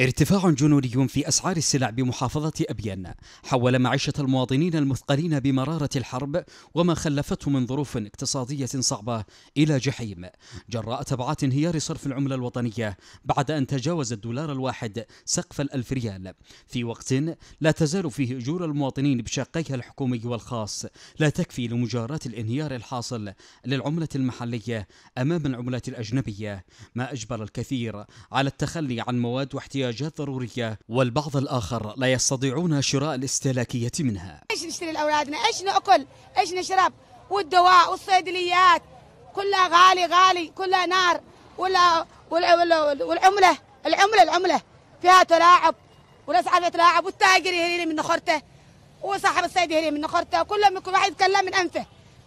ارتفاع جنوني في أسعار السلع بمحافظة أبيان حول معيشة المواطنين المثقلين بمرارة الحرب وما خلفته من ظروف اقتصادية صعبة إلى جحيم جراء تبعات انهيار صرف العملة الوطنية بعد أن تجاوز الدولار الواحد سقف الألف ريال في وقت لا تزال فيه أجور المواطنين بشقيها الحكومي والخاص لا تكفي لمجاراة الانهيار الحاصل للعملة المحلية أمام العملات الأجنبية ما أجبر الكثير على التخلي عن مواد واحتياجات احتياجات ضرورية والبعض الآخر لا يستطيعون شراء الاستهلاكية منها إيش نشتري لأولادنا إيش نأكل إيش نشرب والدواء والصيدليات كلها غالي غالي كلها نار ولا والعملة العملة العملة فيها تلاعب والأسعار تلاعب والتاجر يهري من نخرته وصاحب الصيد يهري من نخرته كل واحد يتكلم من أنفه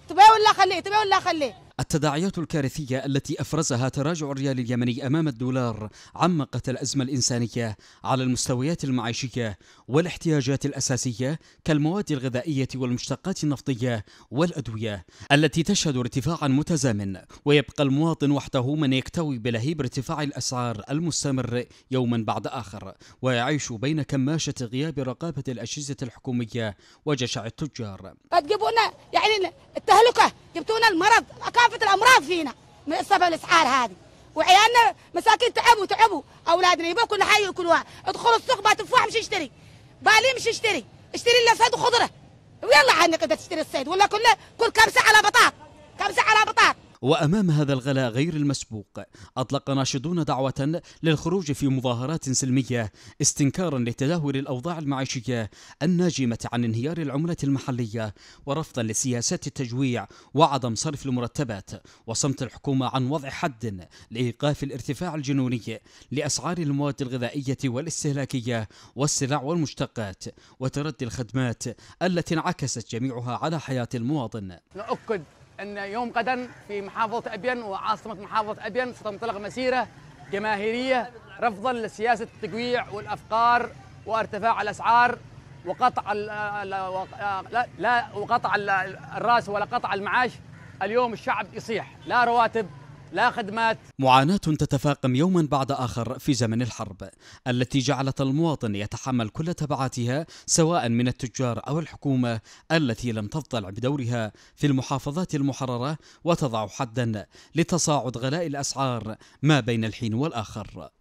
تبيه ولا خليه تبيه ولا خليه التداعيات الكارثية التي أفرزها تراجع الريال اليمني أمام الدولار عمقت الأزمة الإنسانية على المستويات المعيشية والاحتياجات الأساسية كالمواد الغذائية والمشتقات النفطية والأدوية التي تشهد ارتفاعا متزامن ويبقى المواطن وحده من يكتوي بلهيب ارتفاع الأسعار المستمر يوما بعد آخر ويعيش بين كماشة غياب رقابة الأجهزة الحكومية وجشع التجار قد فتجيبونا يعني التهلكة جبتونا المرض كافه الامراض فينا من سبب الاسعار هذه وعيالنا مساكين تعبوا تعبوا اولادنا يبوا كل وكل ياكلوها ادخلوا السوق ما تفاح مش يشتري بالي مش يشتري اشتري لنا صيد وخضره ويلا عنك اذا تشتري الصيد ولا كله كل كبسه على بطاط وأمام هذا الغلاء غير المسبوق أطلق ناشطون دعوة للخروج في مظاهرات سلمية استنكارا لتدهور الأوضاع المعيشية الناجمة عن انهيار العملة المحلية ورفضا لسياسات التجويع وعدم صرف المرتبات وصمت الحكومة عن وضع حد لإيقاف الارتفاع الجنوني لأسعار المواد الغذائية والاستهلاكية والسلع والمشتقات وتردي الخدمات التي انعكست جميعها على حياة المواطن نؤكد أن يوم غدا في محافظة أبين وعاصمة محافظة أبين ستنطلق مسيرة جماهيرية رفضا لسياسة التجويع والأفقار وارتفاع الأسعار وقطع لا, لا وقطع الراس ولا قطع المعاش اليوم الشعب يصيح لا رواتب لا خدمات معاناة تتفاقم يوما بعد آخر في زمن الحرب التي جعلت المواطن يتحمل كل تبعاتها سواء من التجار أو الحكومة التي لم تضطلع بدورها في المحافظات المحررة وتضع حدا لتصاعد غلاء الأسعار ما بين الحين والآخر